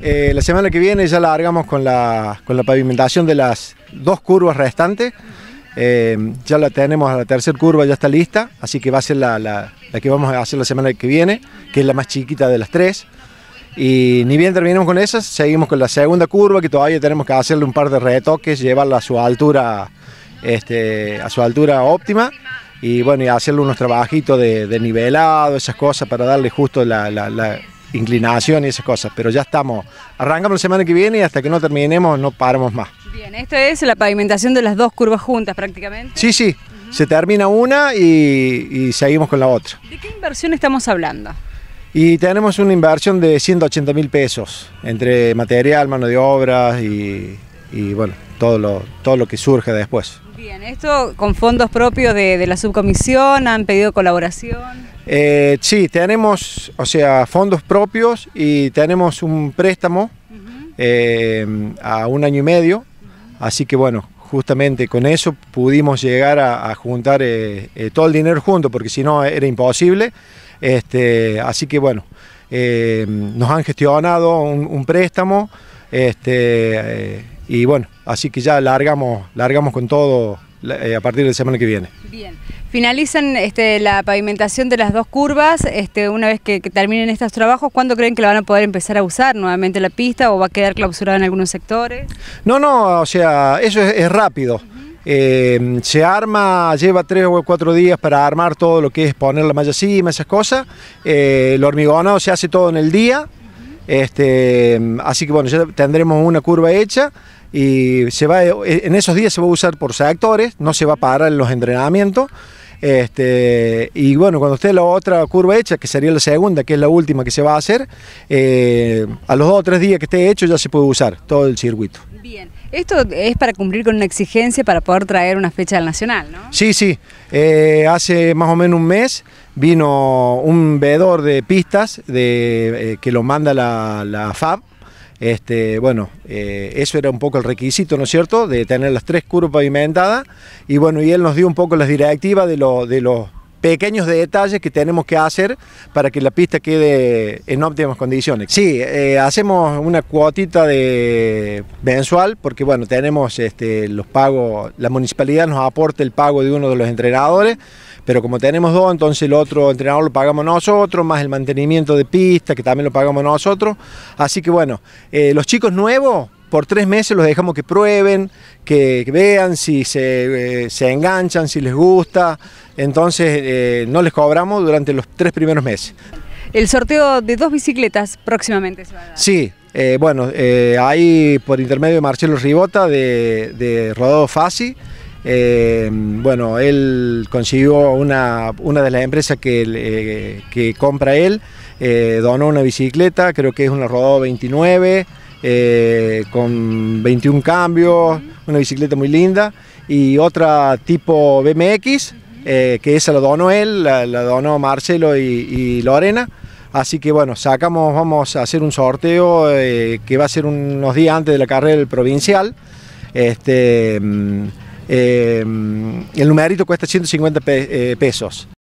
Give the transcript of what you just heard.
Eh, la semana que viene ya largamos con la, con la pavimentación de las dos curvas restantes. Eh, ya la tenemos, la tercera curva ya está lista, así que va a ser la, la, que vamos a hacer la semana que viene, que es la más chiquita de las tres. Y ni bien terminemos con esas, seguimos con la segunda curva, que todavía tenemos que hacerle un par de retoques, llevarla a su altura, este, a su altura óptima. Y bueno, y hacerle unos trabajitos de, nivelado, esas cosas, para darle justo la inclinación y esas cosas, pero ya estamos. Arrancamos la semana que viene y hasta que no terminemos no paramos más. Bien, esto es la pavimentación de las dos curvas juntas prácticamente. Sí, sí, se termina una y, seguimos con la otra. ¿De qué inversión estamos hablando? Y tenemos una inversión de 180 mil pesos entre material, mano de obra y, bueno, todo lo, todo lo que surge después. Bien, esto con fondos propios de, la subcomisión, han pedido colaboración. Eh, sí, tenemos, o sea, fondos propios y tenemos un préstamo eh, a un año y medio, así que bueno, justamente con eso pudimos llegar a, juntar eh, todo el dinero junto, porque si no era imposible, este, así que bueno, nos han gestionado un, préstamo, este, y bueno, así que ya largamos, largamos con todo eh, a partir de la semana que viene. Bien. Finalizan este, la pavimentación de las dos curvas, este, una vez que, terminen estos trabajos, ¿cuándo creen que la van a poder empezar a usar nuevamente la pista o va a quedar clausurada en algunos sectores? No, no, o sea, eso es, rápido. Eh, se arma, lleva tres o cuatro días para armar todo lo que es poner la malla cima, esas cosas. Eh, el hormigonado se hace todo en el día. Este, así que bueno, ya tendremos una curva hecha y se va, eh, en esos días se va a usar por sectores, no se va a parar en los entrenamientos. Este, y bueno, cuando esté la otra curva hecha, que sería la segunda, que es la última que se va a hacer, eh, a los dos o tres días que esté hecho ya se puede usar todo el circuito. Bien, esto es para cumplir con una exigencia para poder traer una fecha al Nacional, ¿no? Sí, sí. Eh, hace más o menos un mes vino un veedor de pistas de, que lo manda la, la FAB este, bueno, eh, eso era un poco el requisito, ¿no es cierto?, de tener las tres curvas pavimentadas. Y bueno, y él nos dio un poco las directivas de, los pequeños detalles que tenemos que hacer para que la pista quede en óptimas condiciones. Sí, eh, hacemos una cuotita de mensual porque bueno, tenemos este, los pagos, la municipalidad nos aporta el pago de uno de los entrenadores pero como tenemos dos, entonces el otro entrenador lo pagamos nosotros, más el mantenimiento de pista, que también lo pagamos nosotros. Así que bueno, eh, los chicos nuevos, por tres meses los dejamos que prueben, que, vean si eh, se, enganchan, si les gusta. Entonces eh, no les cobramos durante los tres primeros meses. El sorteo de dos bicicletas próximamente se va a dar. Sí, bueno, hay por intermedio de Marcelo Ribota de, de Rodado Fasi. Eh, bueno, él consiguió una, una de las empresas que, eh, compra él, eh, donó una bicicleta, creo que es una Rodado 29, con 21 cambios, una bicicleta muy linda, y otra tipo BMX, que esa la donó él, la, donó Marcelo y, Lorena. Así que bueno, sacamos, vamos a hacer un sorteo que va a ser unos días antes de la carrera provincial. Este, mm, eh, el numerito cuesta 150 eh, pesos.